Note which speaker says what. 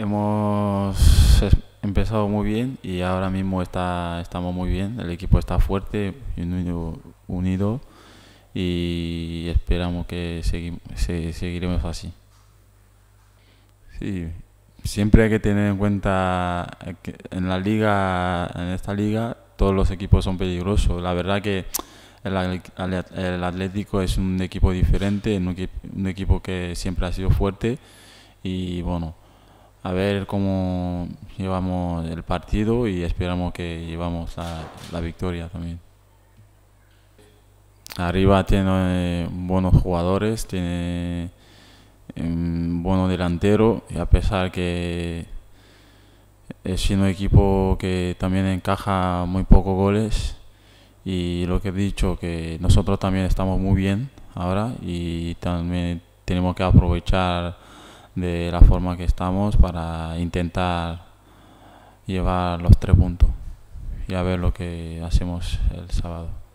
Speaker 1: hemos empezado muy bien y ahora mismo está, estamos muy bien. El equipo está fuerte, unido, unido y esperamos que seguiremos así. siempre hay que tener en cuenta que en la liga, en esta liga, todos los equipos son peligrosos. La verdad que el, Atlético es un equipo diferente, un, equipo que siempre ha sido fuerte y bueno, a ver cómo llevamos el partido y esperamos que llevamos a la victoria también. Arriba tiene eh, buenos jugadores, tiene un em, buen delantero y a pesar que es un equipo que también encaja muy pocos goles y lo que he dicho que nosotros también estamos muy bien ahora y también tenemos que aprovechar de la forma que estamos para intentar llevar los tres puntos y a ver lo que hacemos el sábado.